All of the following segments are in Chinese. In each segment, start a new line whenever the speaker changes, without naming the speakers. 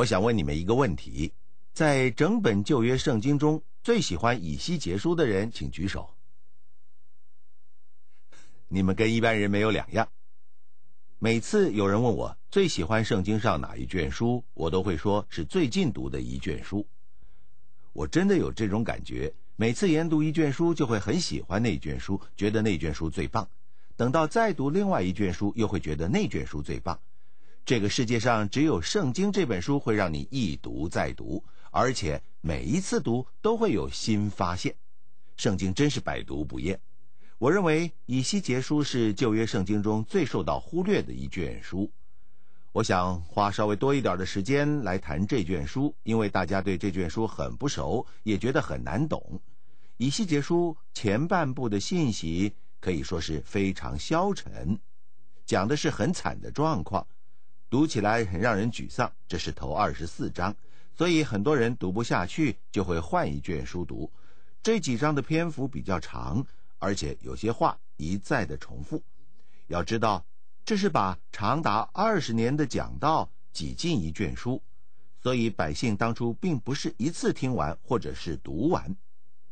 我想问你们一个问题：在整本旧约圣经中，最喜欢以西结书的人，请举手。你们跟一般人没有两样。每次有人问我最喜欢圣经上哪一卷书，我都会说是最近读的一卷书。我真的有这种感觉：每次研读一卷书，就会很喜欢那卷书，觉得那卷书最棒；等到再读另外一卷书，又会觉得那卷书最棒。这个世界上只有《圣经》这本书会让你一读再读，而且每一次读都会有新发现。《圣经》真是百读不厌。我认为《以西结书》是旧约圣经中最受到忽略的一卷书。我想花稍微多一点的时间来谈这卷书，因为大家对这卷书很不熟，也觉得很难懂。《以西结书》前半部的信息可以说是非常消沉，讲的是很惨的状况。读起来很让人沮丧，这是头二十四章，所以很多人读不下去就会换一卷书读。这几章的篇幅比较长，而且有些话一再的重复。要知道，这是把长达二十年的讲道挤进一卷书，所以百姓当初并不是一次听完或者是读完，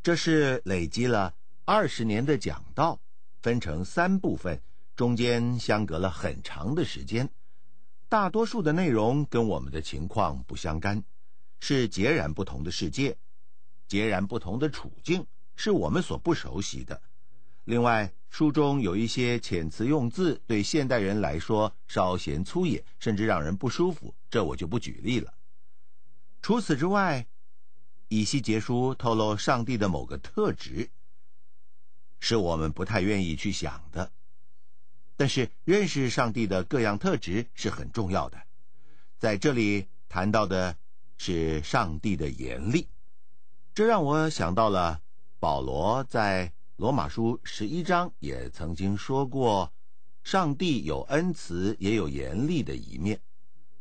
这是累积了二十年的讲道，分成三部分，中间相隔了很长的时间。大多数的内容跟我们的情况不相干，是截然不同的世界，截然不同的处境，是我们所不熟悉的。另外，书中有一些遣词用字对现代人来说稍嫌粗野，甚至让人不舒服，这我就不举例了。除此之外，以西结书透露上帝的某个特质，是我们不太愿意去想的。但是认识上帝的各样特质是很重要的，在这里谈到的是上帝的严厉，这让我想到了保罗在罗马书十一章也曾经说过，上帝有恩慈也有严厉的一面。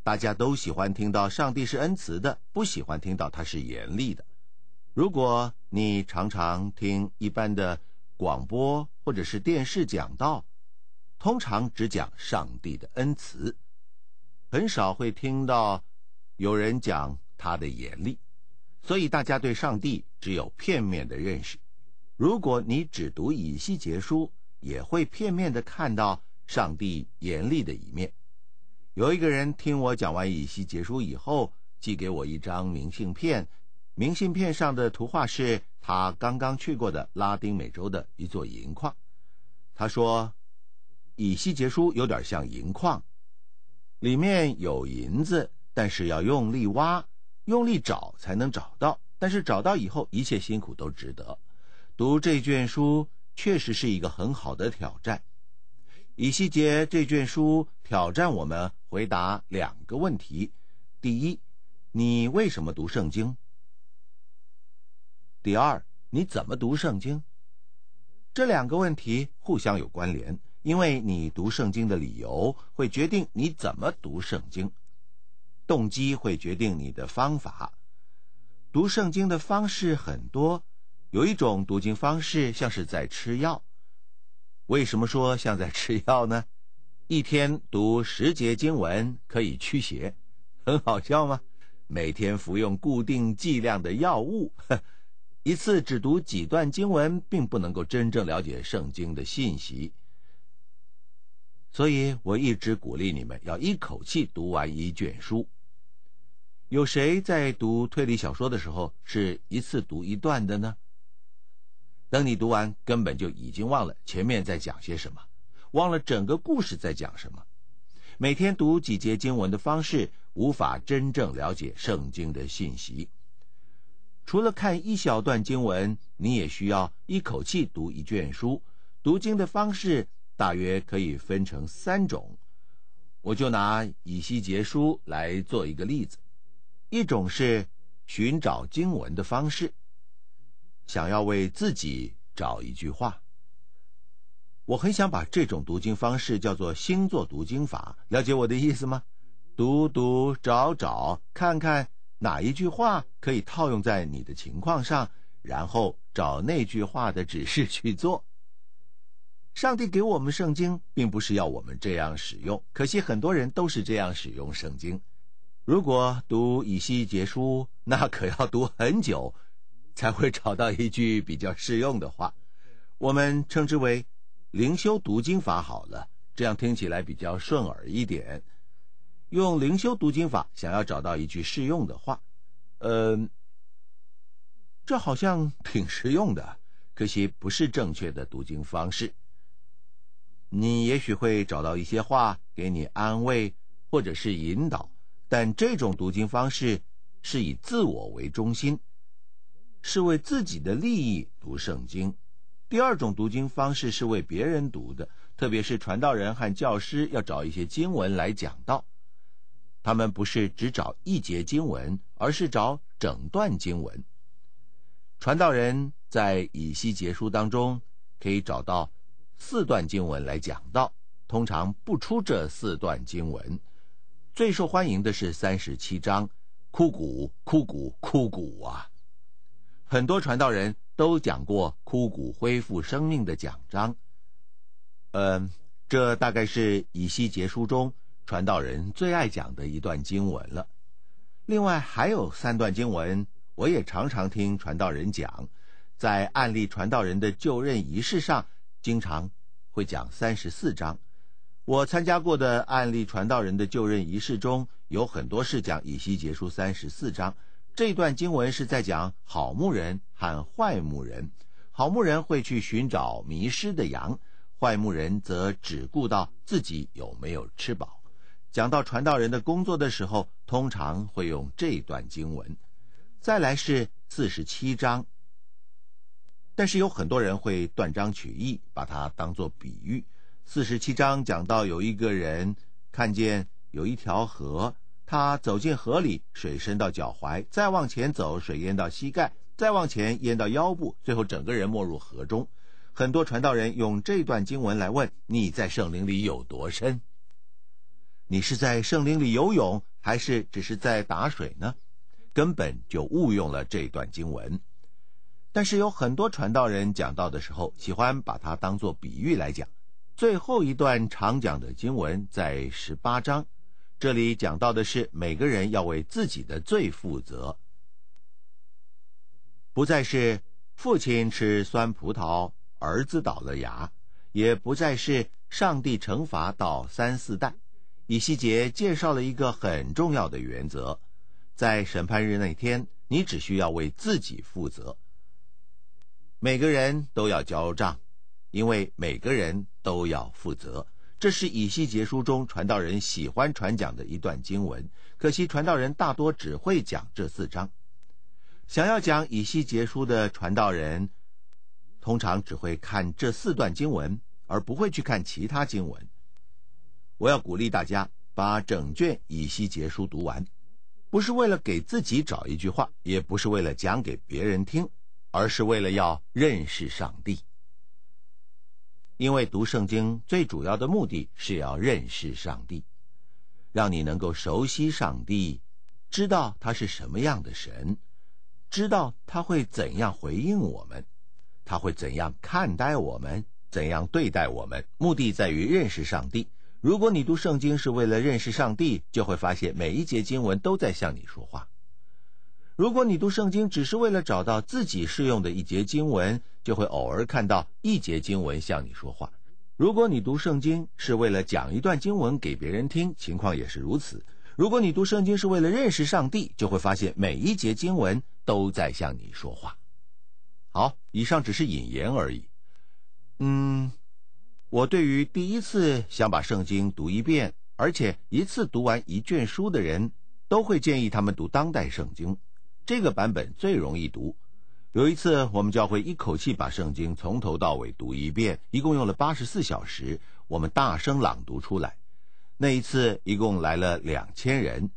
大家都喜欢听到上帝是恩慈的，不喜欢听到他是严厉的。如果你常常听一般的广播或者是电视讲道，通常只讲上帝的恩慈，很少会听到有人讲他的严厉，所以大家对上帝只有片面的认识。如果你只读《以西结书》，也会片面的看到上帝严厉的一面。有一个人听我讲完《以西结书》以后，寄给我一张明信片，明信片上的图画是他刚刚去过的拉丁美洲的一座银矿。他说。乙烯杰书有点像银矿，里面有银子，但是要用力挖、用力找才能找到。但是找到以后，一切辛苦都值得。读这卷书确实是一个很好的挑战。乙烯杰这卷书挑战我们回答两个问题：第一，你为什么读圣经？第二，你怎么读圣经？这两个问题互相有关联。因为你读圣经的理由会决定你怎么读圣经，动机会决定你的方法。读圣经的方式很多，有一种读经方式像是在吃药。为什么说像在吃药呢？一天读十节经文可以驱邪，很好笑吗？每天服用固定剂量的药物，一次只读几段经文，并不能够真正了解圣经的信息。所以，我一直鼓励你们要一口气读完一卷书。有谁在读推理小说的时候是一次读一段的呢？等你读完，根本就已经忘了前面在讲些什么，忘了整个故事在讲什么。每天读几节经文的方式，无法真正了解圣经的信息。除了看一小段经文，你也需要一口气读一卷书。读经的方式。大约可以分成三种，我就拿《以西结书》来做一个例子。一种是寻找经文的方式，想要为自己找一句话。我很想把这种读经方式叫做星座读经法，了解我的意思吗？读读找找，看看哪一句话可以套用在你的情况上，然后找那句话的指示去做。上帝给我们圣经，并不是要我们这样使用。可惜很多人都是这样使用圣经。如果读以西结书，那可要读很久，才会找到一句比较适用的话。我们称之为“灵修读经法”好了，这样听起来比较顺耳一点。用灵修读经法，想要找到一句适用的话，嗯，这好像挺实用的。可惜不是正确的读经方式。你也许会找到一些话给你安慰，或者是引导。但这种读经方式是以自我为中心，是为自己的利益读圣经。第二种读经方式是为别人读的，特别是传道人和教师要找一些经文来讲道。他们不是只找一节经文，而是找整段经文。传道人在以西结书当中可以找到。四段经文来讲到，通常不出这四段经文。最受欢迎的是三十七章，枯骨，枯骨，枯骨啊！很多传道人都讲过枯骨恢复生命的讲章。嗯，这大概是以西结书中传道人最爱讲的一段经文了。另外还有三段经文，我也常常听传道人讲，在案例传道人的就任仪式上。经常会讲三十四章，我参加过的案例传道人的就任仪式中，有很多是讲以西结束三十四章。这段经文是在讲好牧人和坏牧人，好牧人会去寻找迷失的羊，坏牧人则只顾到自己有没有吃饱。讲到传道人的工作的时候，通常会用这段经文。再来是四十七章。但是有很多人会断章取义，把它当作比喻。四十七章讲到有一个人看见有一条河，他走进河里，水深到脚踝，再往前走，水淹到膝盖，再往前淹到腰部，最后整个人没入河中。很多传道人用这段经文来问：“你在圣灵里有多深？你是在圣灵里游泳，还是只是在打水呢？”根本就误用了这段经文。但是有很多传道人讲到的时候，喜欢把它当做比喻来讲。最后一段常讲的经文在十八章，这里讲到的是每个人要为自己的罪负责，不再是父亲吃酸葡萄，儿子倒了牙，也不再是上帝惩罚到三四代。以西结介绍了一个很重要的原则：在审判日那天，你只需要为自己负责。每个人都要交账，因为每个人都要负责。这是以西结书中传道人喜欢传讲的一段经文。可惜传道人大多只会讲这四章。想要讲以西结书的传道人，通常只会看这四段经文，而不会去看其他经文。我要鼓励大家把整卷以西结书读完，不是为了给自己找一句话，也不是为了讲给别人听。而是为了要认识上帝，因为读圣经最主要的目的是要认识上帝，让你能够熟悉上帝，知道他是什么样的神，知道他会怎样回应我们，他会怎样看待我们，怎样对待我们。目的在于认识上帝。如果你读圣经是为了认识上帝，就会发现每一节经文都在向你说话。如果你读圣经只是为了找到自己适用的一节经文，就会偶尔看到一节经文向你说话；如果你读圣经是为了讲一段经文给别人听，情况也是如此。如果你读圣经是为了认识上帝，就会发现每一节经文都在向你说话。好，以上只是引言而已。嗯，我对于第一次想把圣经读一遍，而且一次读完一卷书的人，都会建议他们读当代圣经。这个版本最容易读。有一次，我们教会一口气把圣经从头到尾读一遍，一共用了八十四小时。我们大声朗读出来，那一次一共来了两千人，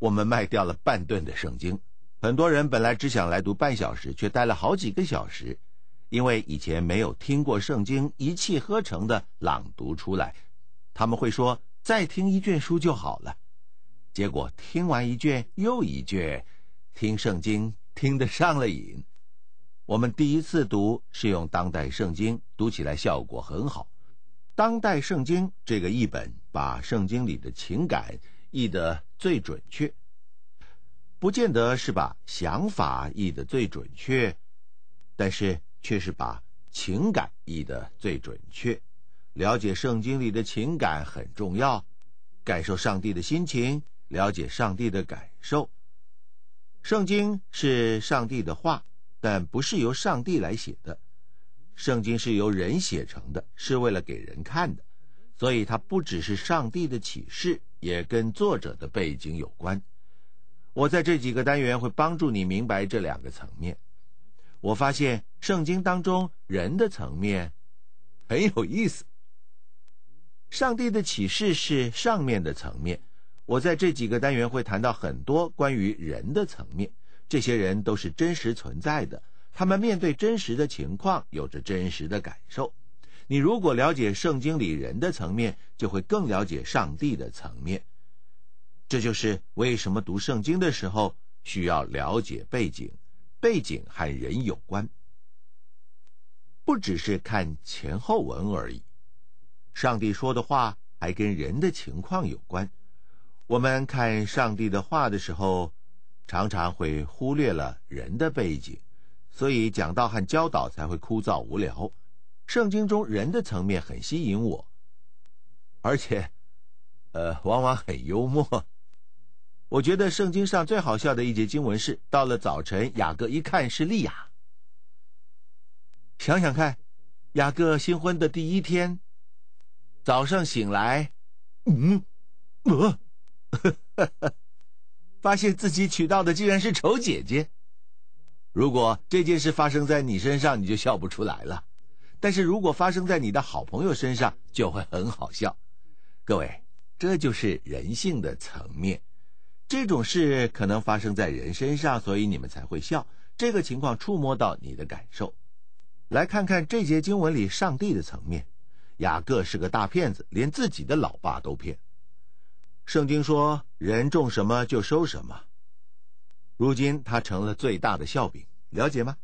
我们卖掉了半吨的圣经。很多人本来只想来读半小时，却待了好几个小时，因为以前没有听过圣经一气呵成的朗读出来，他们会说：“再听一卷书就好了。”结果听完一卷又一卷。听圣经听得上了瘾，我们第一次读是用当代圣经，读起来效果很好。当代圣经这个译本把圣经里的情感译得最准确，不见得是把想法译得最准确，但是却是把情感译得最准确。了解圣经里的情感很重要，感受上帝的心情，了解上帝的感受。圣经是上帝的话，但不是由上帝来写的。圣经是由人写成的，是为了给人看的。所以它不只是上帝的启示，也跟作者的背景有关。我在这几个单元会帮助你明白这两个层面。我发现圣经当中人的层面很有意思。上帝的启示是上面的层面。我在这几个单元会谈到很多关于人的层面，这些人都是真实存在的，他们面对真实的情况，有着真实的感受。你如果了解圣经里人的层面，就会更了解上帝的层面。这就是为什么读圣经的时候需要了解背景，背景和人有关，不只是看前后文而已。上帝说的话还跟人的情况有关。我们看上帝的话的时候，常常会忽略了人的背景，所以讲道和教导才会枯燥无聊。圣经中人的层面很吸引我，而且，呃，往往很幽默。我觉得圣经上最好笑的一节经文是：到了早晨，雅各一看是利亚。想想看，雅各新婚的第一天，早上醒来，嗯，呃。发现自己娶到的竟然是丑姐姐，如果这件事发生在你身上，你就笑不出来了；但是如果发生在你的好朋友身上，就会很好笑。各位，这就是人性的层面。这种事可能发生在人身上，所以你们才会笑。这个情况触摸到你的感受。来看看这节经文里上帝的层面。雅各是个大骗子，连自己的老爸都骗。圣经说：“人种什么就收什么。”如今他成了最大的笑柄，了解吗？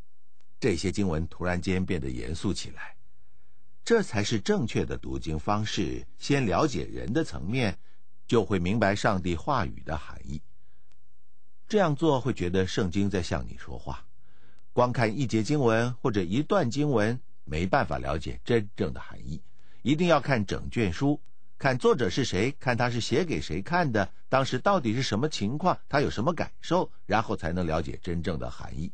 这些经文突然间变得严肃起来，这才是正确的读经方式。先了解人的层面，就会明白上帝话语的含义。这样做会觉得圣经在向你说话。光看一节经文或者一段经文，没办法了解真正的含义。一定要看整卷书。看作者是谁，看他是写给谁看的，当时到底是什么情况，他有什么感受，然后才能了解真正的含义。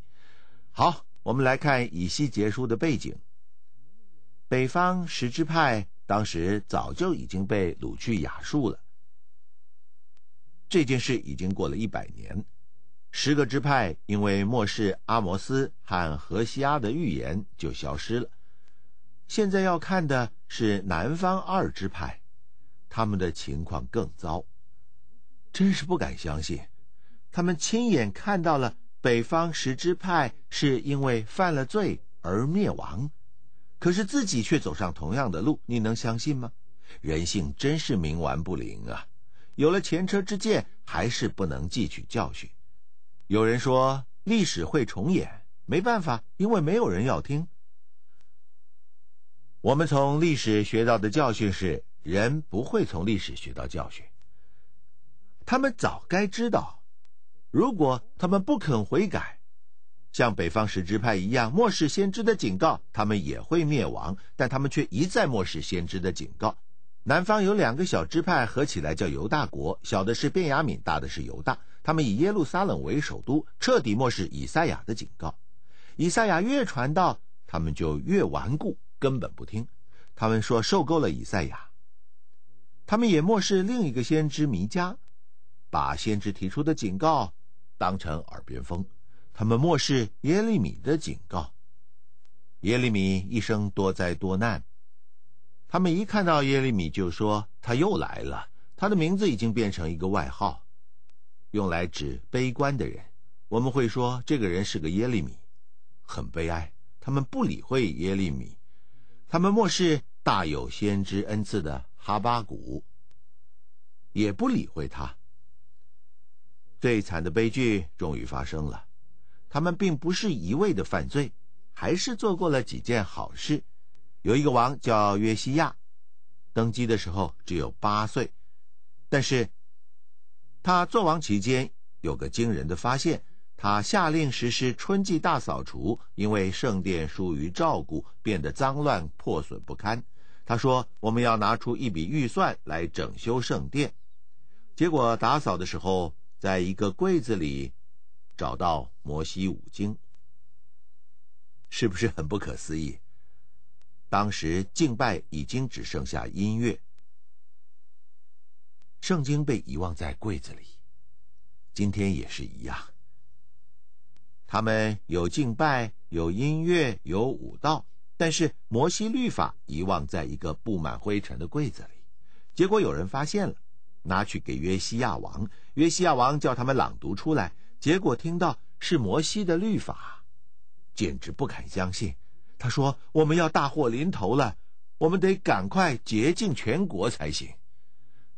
好，我们来看以西结书的背景。北方十支派当时早就已经被掳去雅述了。这件事已经过了一百年，十个支派因为末世阿摩斯和何西阿的预言就消失了。现在要看的是南方二支派。他们的情况更糟，真是不敢相信，他们亲眼看到了北方十支派是因为犯了罪而灭亡，可是自己却走上同样的路，你能相信吗？人性真是冥顽不灵啊！有了前车之鉴，还是不能汲取教训。有人说历史会重演，没办法，因为没有人要听。我们从历史学到的教训是。人不会从历史学到教训。他们早该知道，如果他们不肯悔改，像北方十支派一样漠视先知的警告，他们也会灭亡。但他们却一再漠视先知的警告。南方有两个小支派合起来叫犹大国，小的是便雅敏，大的是犹大。他们以耶路撒冷为首都，彻底漠视以赛亚的警告。以赛亚越传道，他们就越顽固，根本不听。他们说受够了以赛亚。他们也漠视另一个先知弥迦，把先知提出的警告当成耳边风。他们漠视耶利米的警告。耶利米一生多灾多难。他们一看到耶利米就说：“他又来了。”他的名字已经变成一个外号，用来指悲观的人。我们会说这个人是个耶利米，很悲哀。他们不理会耶利米，他们漠视大有先知恩赐的。哈巴古也不理会他。最惨的悲剧终于发生了，他们并不是一味的犯罪，还是做过了几件好事。有一个王叫约西亚，登基的时候只有八岁，但是，他做王期间有个惊人的发现：他下令实施春季大扫除，因为圣殿疏于照顾，变得脏乱破损不堪。他说：“我们要拿出一笔预算来整修圣殿。”结果打扫的时候，在一个柜子里找到摩西五经。是不是很不可思议？当时敬拜已经只剩下音乐，圣经被遗忘在柜子里，今天也是一样。他们有敬拜，有音乐，有舞道。但是摩西律法遗忘在一个布满灰尘的柜子里，结果有人发现了，拿去给约西亚王。约西亚王叫他们朗读出来，结果听到是摩西的律法，简直不敢相信。他说：“我们要大祸临头了，我们得赶快洁净全国才行。”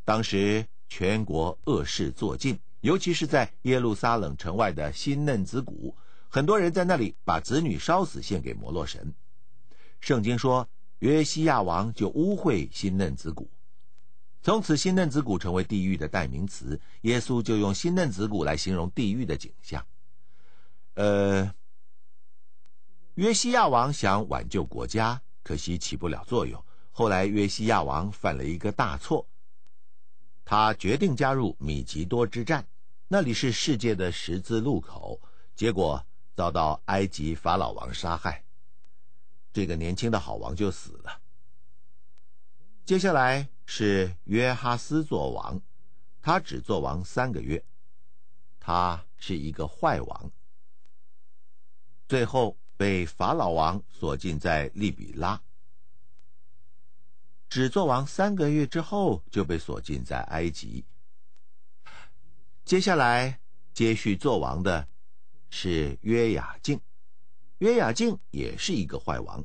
当时全国恶事做尽，尤其是在耶路撒冷城外的新嫩子谷，很多人在那里把子女烧死献给摩洛神。圣经说，约西亚王就污秽新嫩子谷，从此新嫩子谷成为地狱的代名词。耶稣就用新嫩子谷来形容地狱的景象。呃，约西亚王想挽救国家，可惜起不了作用。后来约西亚王犯了一个大错，他决定加入米吉多之战，那里是世界的十字路口，结果遭到埃及法老王杀害。这个年轻的好王就死了。接下来是约哈斯做王，他只做王三个月，他是一个坏王，最后被法老王锁禁在利比拉。只做王三个月之后就被锁禁在埃及。接下来接续做王的是约雅敬。约雅敬也是一个坏王，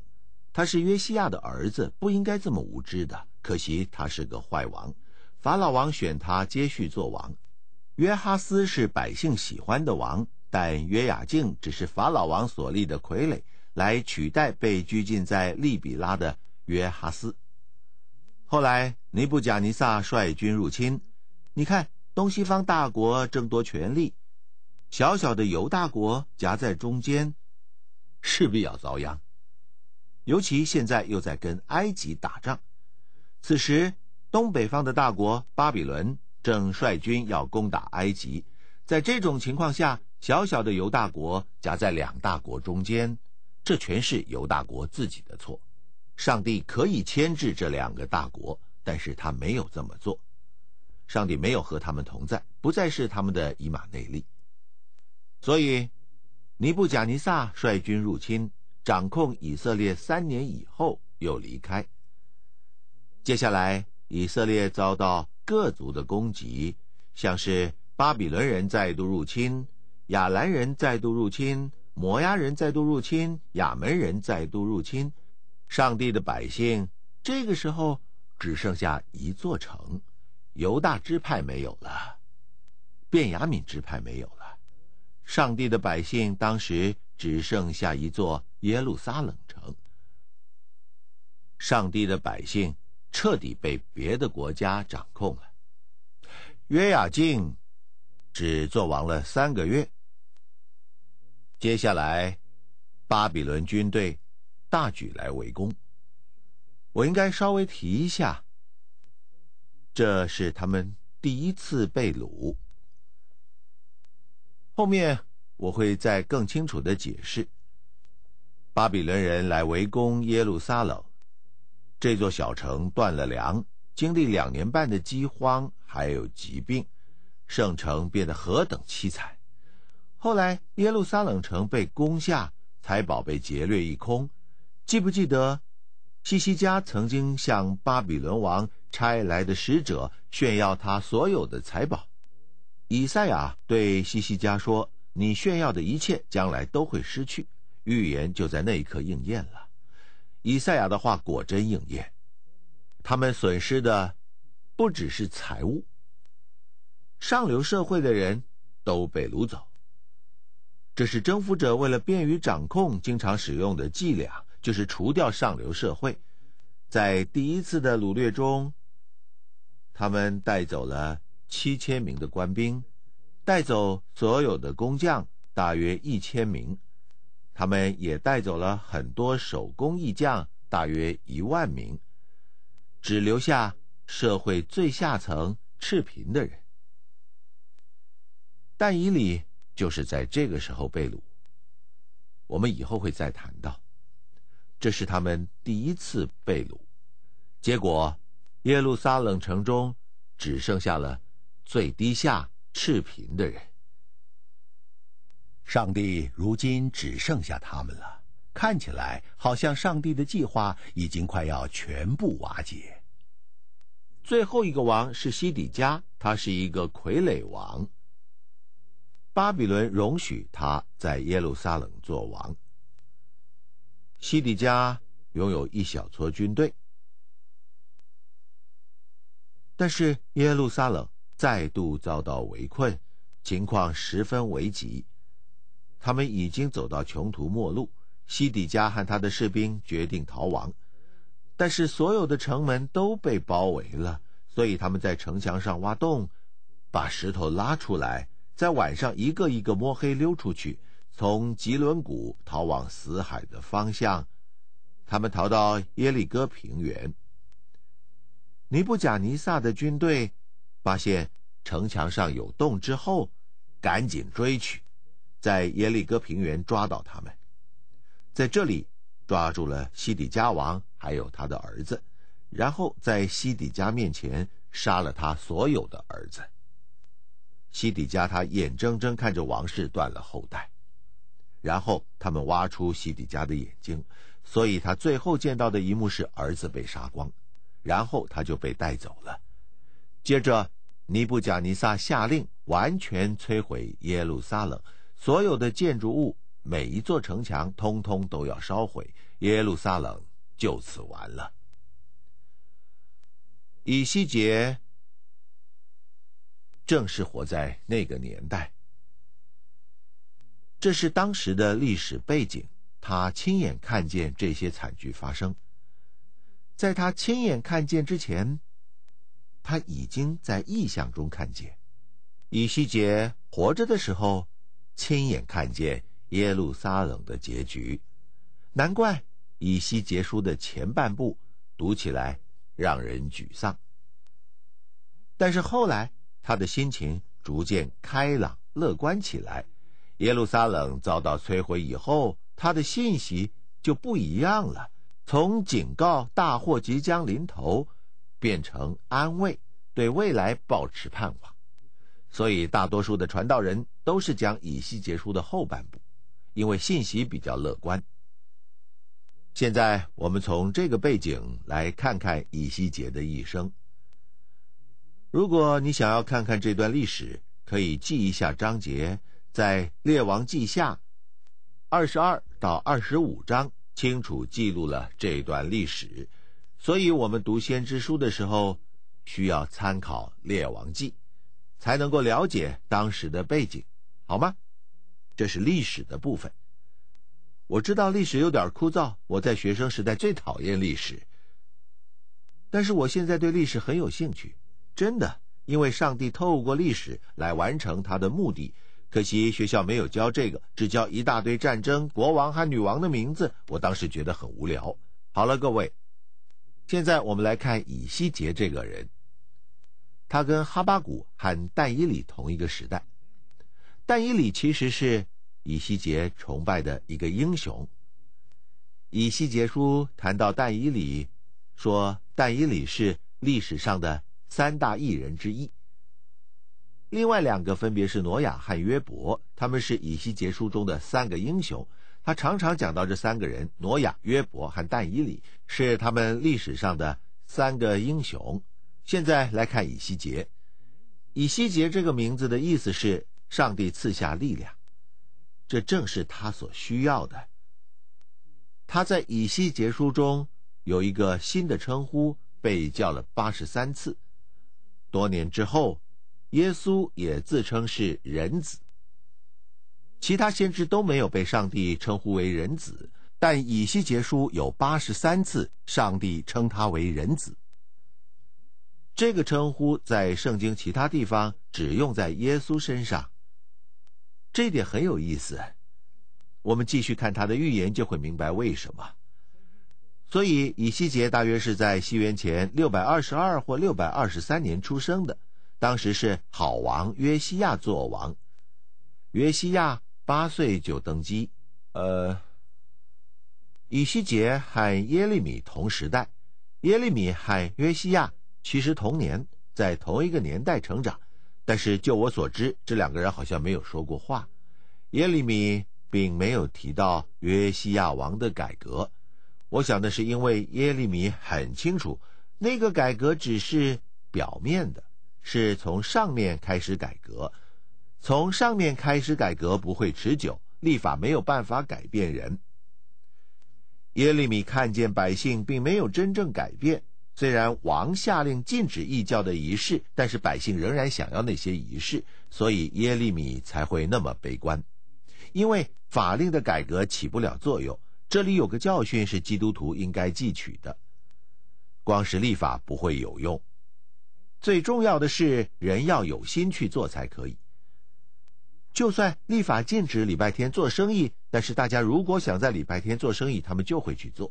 他是约西亚的儿子，不应该这么无知的。可惜他是个坏王，法老王选他接续做王。约哈斯是百姓喜欢的王，但约雅敬只是法老王所立的傀儡，来取代被拘禁在利比拉的约哈斯。后来尼布贾尼撒率军入侵，你看东西方大国争夺权力，小小的犹大国夹在中间。势必要遭殃，尤其现在又在跟埃及打仗。此时，东北方的大国巴比伦正率军要攻打埃及。在这种情况下，小小的犹大国夹在两大国中间，这全是犹大国自己的错。上帝可以牵制这两个大国，但是他没有这么做。上帝没有和他们同在，不再是他们的以马内利。所以。尼布贾尼撒率军入侵，掌控以色列三年以后又离开。接下来，以色列遭到各族的攻击，像是巴比伦人再度入侵，亚兰人再度入侵，摩押人再度入侵，亚门人再度入侵。上帝的百姓这个时候只剩下一座城，犹大支派没有了，便雅敏支派没有了。上帝的百姓当时只剩下一座耶路撒冷城。上帝的百姓彻底被别的国家掌控了。约雅敬只做王了三个月。接下来，巴比伦军队大举来围攻。我应该稍微提一下，这是他们第一次被掳。后面我会再更清楚的解释。巴比伦人来围攻耶路撒冷，这座小城断了粮，经历两年半的饥荒还有疾病，圣城变得何等凄惨。后来耶路撒冷城被攻下，财宝被劫掠一空。记不记得西西家曾经向巴比伦王差来的使者炫耀他所有的财宝？以赛亚对西西加说：“你炫耀的一切将来都会失去。”预言就在那一刻应验了。以赛亚的话果真应验，他们损失的不只是财物。上流社会的人都被掳走。这是征服者为了便于掌控经常使用的伎俩，就是除掉上流社会。在第一次的掳掠中，他们带走了。七千名的官兵带走所有的工匠，大约一千名；他们也带走了很多手工艺匠，大约一万名，只留下社会最下层赤贫的人。但以理就是在这个时候被掳，我们以后会再谈到。这是他们第一次被掳，结果耶路撒冷城中只剩下了。最低下赤贫的人，上帝如今只剩下他们了。看起来好像上帝的计划已经快要全部瓦解。最后一个王是西底家，他是一个傀儡王。巴比伦容许他在耶路撒冷做王。西底家拥有一小撮军队，但是耶路撒冷。再度遭到围困，情况十分危急，他们已经走到穷途末路。西底家和他的士兵决定逃亡，但是所有的城门都被包围了，所以他们在城墙上挖洞，把石头拉出来，在晚上一个一个摸黑溜出去，从吉伦谷逃往死海的方向。他们逃到耶利哥平原，尼布甲尼撒的军队。发现城墙上有洞之后，赶紧追去，在耶利哥平原抓到他们，在这里抓住了西底家王还有他的儿子，然后在西底家面前杀了他所有的儿子。西底家他眼睁睁看着王室断了后代，然后他们挖出西底家的眼睛，所以他最后见到的一幕是儿子被杀光，然后他就被带走了。接着，尼布贾尼撒下令完全摧毁耶路撒冷所有的建筑物，每一座城墙通通都要烧毁。耶路撒冷就此完了。以西结正是活在那个年代，这是当时的历史背景。他亲眼看见这些惨剧发生，在他亲眼看见之前。他已经在意象中看见，以西结活着的时候亲眼看见耶路撒冷的结局，难怪以西结书的前半部读起来让人沮丧。但是后来他的心情逐渐开朗乐观起来。耶路撒冷遭到摧毁以后，他的信息就不一样了，从警告大祸即将临头。变成安慰，对未来保持盼望，所以大多数的传道人都是讲以西结书的后半部，因为信息比较乐观。现在我们从这个背景来看看以西结的一生。如果你想要看看这段历史，可以记一下章节，在《列王记下》二十二到二十五章清楚记录了这段历史。所以，我们读《先知书》的时候，需要参考《列王纪》，才能够了解当时的背景，好吗？这是历史的部分。我知道历史有点枯燥，我在学生时代最讨厌历史。但是我现在对历史很有兴趣，真的，因为上帝透过历史来完成他的目的。可惜学校没有教这个，只教一大堆战争、国王和女王的名字。我当时觉得很无聊。好了，各位。现在我们来看以西结这个人，他跟哈巴谷和但伊里同一个时代。但伊里其实是以西结崇拜的一个英雄。以西结书谈到但伊里，说但伊里是历史上的三大异人之一。另外两个分别是挪亚和约伯，他们是以西结书中的三个英雄。他常常讲到这三个人：挪亚、约伯和但以里，是他们历史上的三个英雄。现在来看以西结。以西结这个名字的意思是“上帝赐下力量”，这正是他所需要的。他在以西结书中有一个新的称呼，被叫了八十三次。多年之后，耶稣也自称是人子。其他先知都没有被上帝称呼为人子，但以西结书有八十三次上帝称他为人子。这个称呼在圣经其他地方只用在耶稣身上，这点很有意思。我们继续看他的预言就会明白为什么。所以以西结大约是在西元前六百二十二或六百二十三年出生的，当时是好王约西亚做王，约西亚。八岁就登基，呃，以西结和耶利米同时代，耶利米和约西亚其实同年在同一个年代成长，但是就我所知，这两个人好像没有说过话。耶利米并没有提到约西亚王的改革，我想那是因为耶利米很清楚，那个改革只是表面的，是从上面开始改革。从上面开始改革不会持久，立法没有办法改变人。耶利米看见百姓并没有真正改变，虽然王下令禁止异教的仪式，但是百姓仍然想要那些仪式，所以耶利米才会那么悲观。因为法令的改革起不了作用。这里有个教训是基督徒应该汲取的：光是立法不会有用。最重要的是人要有心去做才可以。就算立法禁止礼拜天做生意，但是大家如果想在礼拜天做生意，他们就会去做。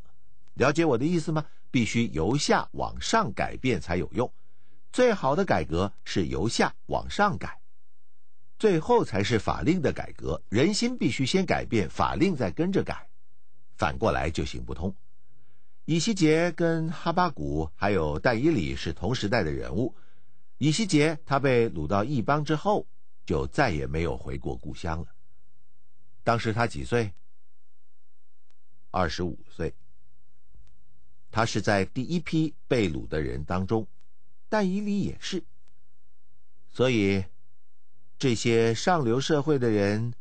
了解我的意思吗？必须由下往上改变才有用。最好的改革是由下往上改，最后才是法令的改革。人心必须先改变，法令再跟着改。反过来就行不通。以希杰跟哈巴古还有戴伊里是同时代的人物。以希杰他被掳到异邦之后。就再也没有回过故乡了。当时他几岁？二十五岁。他是在第一批被掳的人当中，但以理也是。所以，这些上流社会的人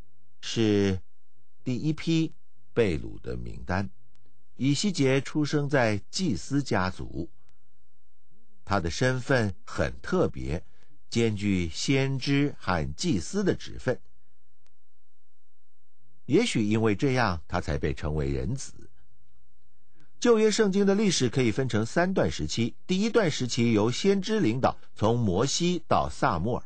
是第一批被掳的名单。以西杰出生在祭司家族，他的身份很特别。兼具先知和祭司的职分，也许因为这样，他才被称为人子。旧约圣经的历史可以分成三段时期：第一段时期由先知领导，从摩西到萨母尔；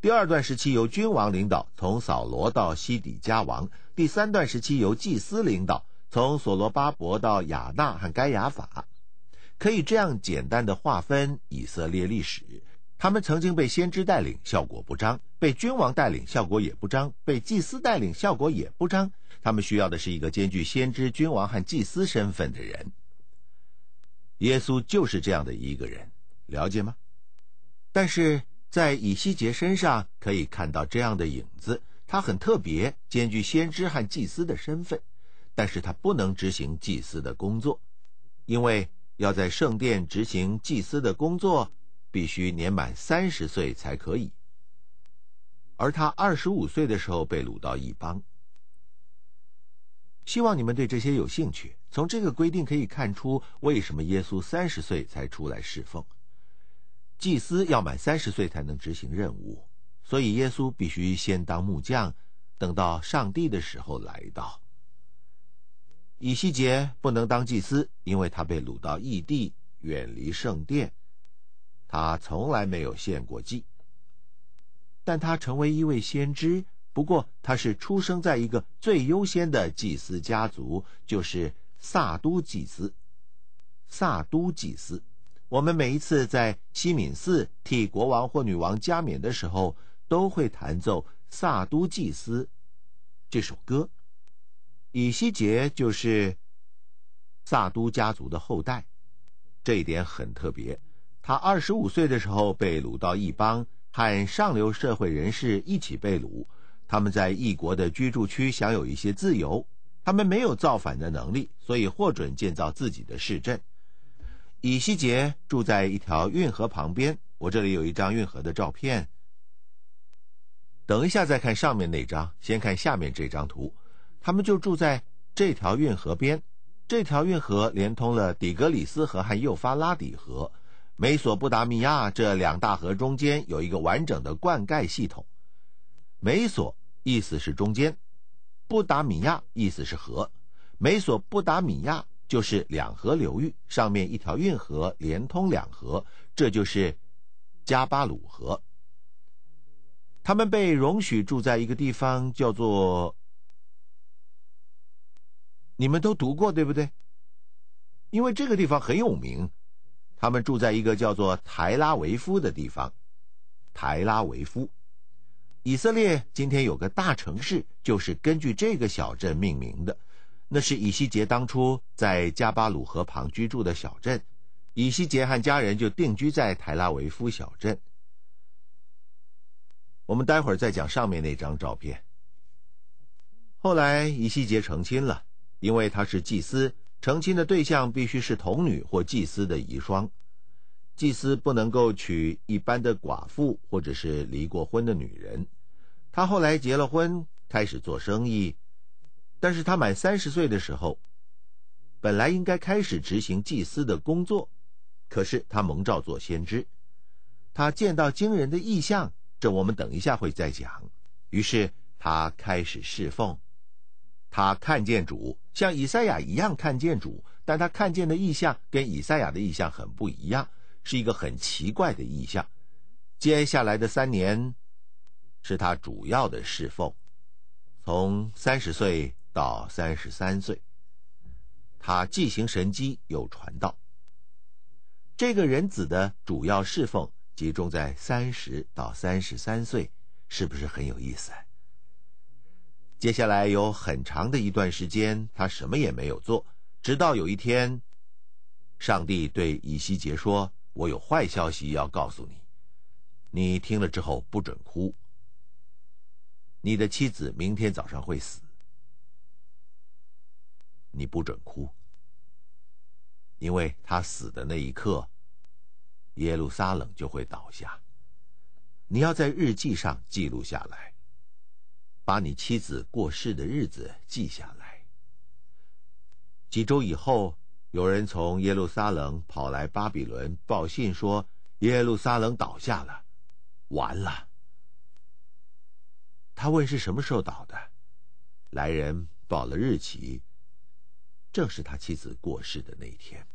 第二段时期由君王领导，从扫罗到西底家王；第三段时期由祭司领导，从所罗巴伯到亚纳和该亚法。可以这样简单的划分以色列历史。他们曾经被先知带领，效果不彰；被君王带领，效果也不彰；被祭司带领，效果也不彰。他们需要的是一个兼具先知、君王和祭司身份的人。耶稣就是这样的一个人，了解吗？但是在以西结身上可以看到这样的影子，他很特别，兼具先知和祭司的身份，但是他不能执行祭司的工作，因为要在圣殿执行祭司的工作。必须年满三十岁才可以。而他二十五岁的时候被掳到异邦。希望你们对这些有兴趣。从这个规定可以看出，为什么耶稣三十岁才出来侍奉，祭司要满三十岁才能执行任务，所以耶稣必须先当木匠，等到上帝的时候来到。以西结不能当祭司，因为他被掳到异地，远离圣殿。他从来没有献过祭，但他成为一位先知。不过，他是出生在一个最优先的祭司家族，就是萨都祭司。萨都祭司，我们每一次在西敏寺替国王或女王加冕的时候，都会弹奏《萨都祭司》这首歌。以西结就是萨都家族的后代，这一点很特别。他二十五岁的时候被掳到异邦，和上流社会人士一起被掳。他们在异国的居住区享有一些自由，他们没有造反的能力，所以获准建造自己的市镇。以西杰住在一条运河旁边，我这里有一张运河的照片。等一下再看上面那张，先看下面这张图。他们就住在这条运河边，这条运河连通了底格里斯河和幼发拉底河。美索不达米亚这两大河中间有一个完整的灌溉系统。美索意思是中间，不达米亚意思是河，美索不达米亚就是两河流域上面一条运河连通两河，这就是加巴鲁河。他们被容许住在一个地方，叫做你们都读过，对不对？因为这个地方很有名。他们住在一个叫做台拉维夫的地方，台拉维夫，以色列今天有个大城市就是根据这个小镇命名的，那是以西杰当初在加巴鲁河旁居住的小镇，以西杰和家人就定居在台拉维夫小镇。我们待会儿再讲上面那张照片。后来以西杰成亲了，因为他是祭司。成亲的对象必须是童女或祭司的遗孀，祭司不能够娶一般的寡妇或者是离过婚的女人。他后来结了婚，开始做生意，但是他满三十岁的时候，本来应该开始执行祭司的工作，可是他蒙召做先知，他见到惊人的异象，这我们等一下会再讲。于是他开始侍奉。他看见主，像以赛亚一样看见主，但他看见的意象跟以赛亚的意象很不一样，是一个很奇怪的意象。接下来的三年，是他主要的侍奉，从三十岁到三十三岁。他既行神机又传道。这个人子的主要侍奉集中在三十到三十三岁，是不是很有意思？接下来有很长的一段时间，他什么也没有做，直到有一天，上帝对以西结说：“我有坏消息要告诉你，你听了之后不准哭。你的妻子明天早上会死，你不准哭，因为他死的那一刻，耶路撒冷就会倒下。你要在日记上记录下来。”把你妻子过世的日子记下来。几周以后，有人从耶路撒冷跑来巴比伦报信说，耶路撒冷倒下了，完了。他问是什么时候倒的，来人报了日期，正是他妻子过世的那天。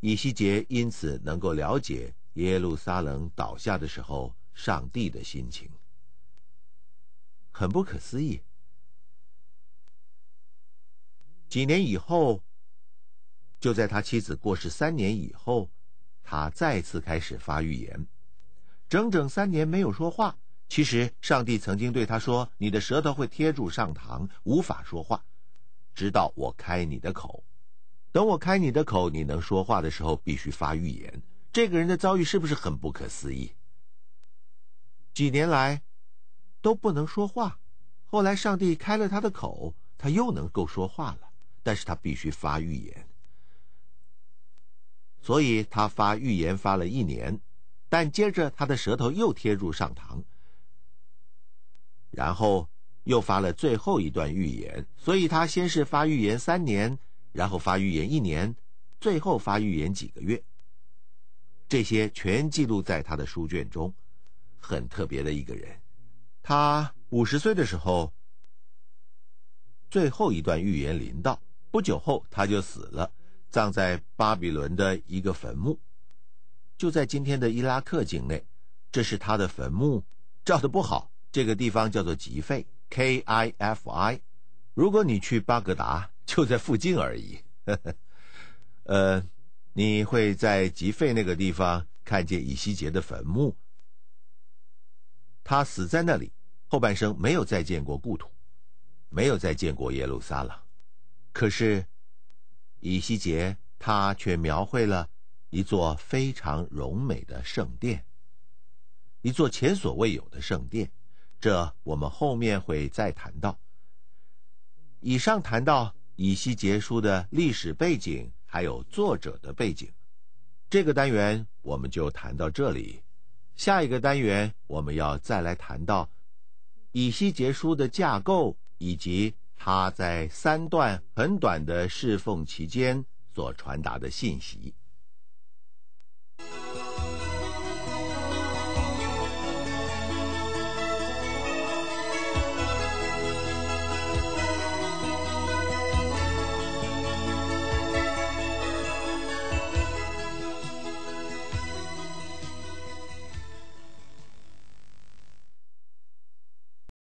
以西结因此能够了解耶路撒冷倒下的时候上帝的心情。很不可思议。几年以后，就在他妻子过世三年以后，他再次开始发预言，整整三年没有说话。其实上帝曾经对他说：“你的舌头会贴住上膛，无法说话，直到我开你的口。等我开你的口，你能说话的时候，必须发预言。”这个人的遭遇是不是很不可思议？几年来。都不能说话，后来上帝开了他的口，他又能够说话了。但是他必须发预言，所以他发预言发了一年，但接着他的舌头又贴入上膛，然后又发了最后一段预言。所以他先是发预言三年，然后发预言一年，最后发预言几个月。这些全记录在他的书卷中，很特别的一个人。他五十岁的时候，最后一段预言临到，不久后他就死了，葬在巴比伦的一个坟墓，就在今天的伊拉克境内。这是他的坟墓，照的不好。这个地方叫做吉费 k i f i 如果你去巴格达，就在附近而已。呵 呃，你会在吉费那个地方看见以西杰的坟墓。他死在那里，后半生没有再见过故土，没有再见过耶路撒冷。可是，以西结他却描绘了一座非常柔美的圣殿，一座前所未有的圣殿。这我们后面会再谈到。以上谈到以西结书的历史背景，还有作者的背景。这个单元我们就谈到这里。下一个单元，我们要再来谈到，以西结书的架构以及它在三段很短的侍奉期间所传达的信息。